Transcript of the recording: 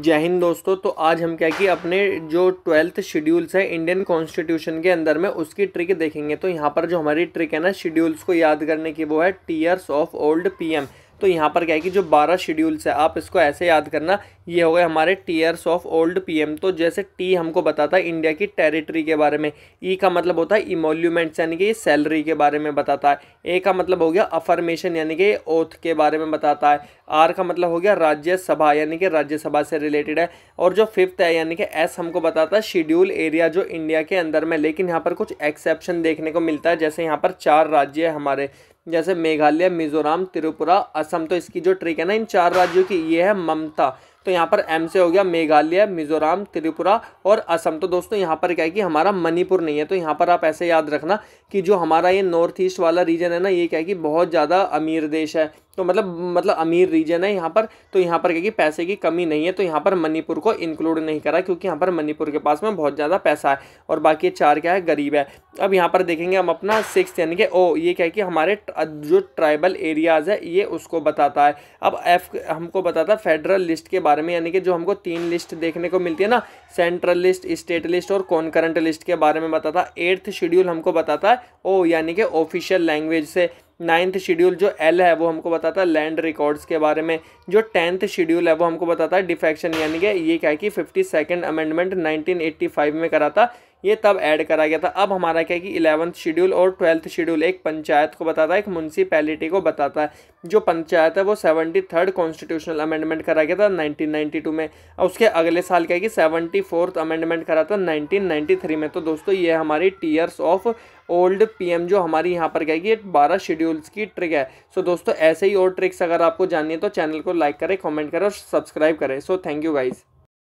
जय हिंद दोस्तों तो आज हम क्या कि अपने जो ट्वेल्थ शेड्यूल्स है इंडियन कॉन्स्टिट्यूशन के अंदर में उसकी ट्रिक देखेंगे तो यहाँ पर जो हमारी ट्रिक है ना शेड्यूल्स को याद करने की वो है टीयर्स ऑफ ओल्ड पीएम तो यहाँ पर क्या है कि जो बारह शेड्यूल्स है आप इसको ऐसे याद करना ये हो गए हमारे टीयर्स ऑफ ओल्ड पीएम तो जैसे टी हमको बताता है इंडिया की टेरिटरी के बारे में ई e का मतलब होता है इमोल्यूमेंट्स यानी कि ये सैलरी के बारे में बताता है ए का मतलब हो गया अफर्मेशन यानी कि ओथ के बारे में बताता है आर का मतलब हो गया राज्यसभा यानी कि राज्यसभा से रिलेटेड है और जो फिफ्थ है यानी कि एस हमको बताता है शेड्यूल एरिया जो इंडिया के अंदर में लेकिन यहाँ पर कुछ एक्सेप्शन देखने को मिलता है जैसे यहाँ पर चार राज्य हमारे जैसे मेघालय मिजोरम त्रिपुरा असम तो इसकी जो ट्रिक है ना इन चार राज्यों की ये है ममता तो यहाँ पर एम से हो गया मेघालय मिजोरम त्रिपुरा और असम तो दोस्तों यहाँ पर क्या है कि हमारा मणिपुर नहीं है तो यहाँ पर आप ऐसे याद रखना कि जो हमारा ये नॉर्थ ईस्ट वाला रीजन है ना ये क्या है कि बहुत ज़्यादा अमीर देश है तो मतलब मतलब अमीर रीजन है यहाँ पर तो यहाँ पर क्या कि पैसे की कमी नहीं है तो यहाँ पर मणिपुर को इंक्लूड नहीं करा क्योंकि यहाँ पर मणिपुर के पास में बहुत ज़्यादा पैसा है और बाकी चार क्या है गरीब है अब यहाँ पर देखेंगे हम अपना सिक्स यानी कि ओ ये क्या है कि हमारे जो ट्राइबल एरियाज़ है ये उसको बताता है अब एफ हमको बताता है फेडरल लिस्ट के बारे बारे में यानी कि जो हमको तीन लिस्ट देखने को मिलती है ना सेंट्रल लिस्ट स्टेट लिस्ट और कॉन्करेंट लिस्ट के बारे में बताता है एट्थ शेड्यूल हमको बताता है ओ यानी कि ऑफिशियल लैंग्वेज से नाइन्थ शेड्यूल जो एल है वो हमको बताता है लैंड रिकॉर्ड्स के बारे में जो टेंथ शेड्यूल है वो हमको बताता है डिफेक्शन यानी कि ये क्या है कि fifty second amendment nineteen eighty five में करा था ये तब ऐड करा गया था अब हमारा क्या है कि इलेवंथ शेड्यूल और ट्वेल्थ शेड्यूल एक पंचायत को बताता है एक म्यूनसिपैलिटी को बताता है जो पंचायत है वो सेवेंटी थर्ड कॉन्स्टिट्यूशनल अमेंडमेंट करा गया था 1992 में और उसके अगले साल क्या है कि सेवेंटी फोर्थ अमेंडमेंट करा था 1993 में तो दोस्तों ये हमारी टीयर्स ऑफ ओल्ड पीएम जो हमारी यहाँ पर कहेगी ये बारह शेड्यूल्स की ट्रिक है सो दोस्तों ऐसे ही और ट्रिक्स अगर आपको जाननी है तो चैनल को लाइक करें कॉमेंट करें और सब्सक्राइब करें सो थैंक यू गाइज़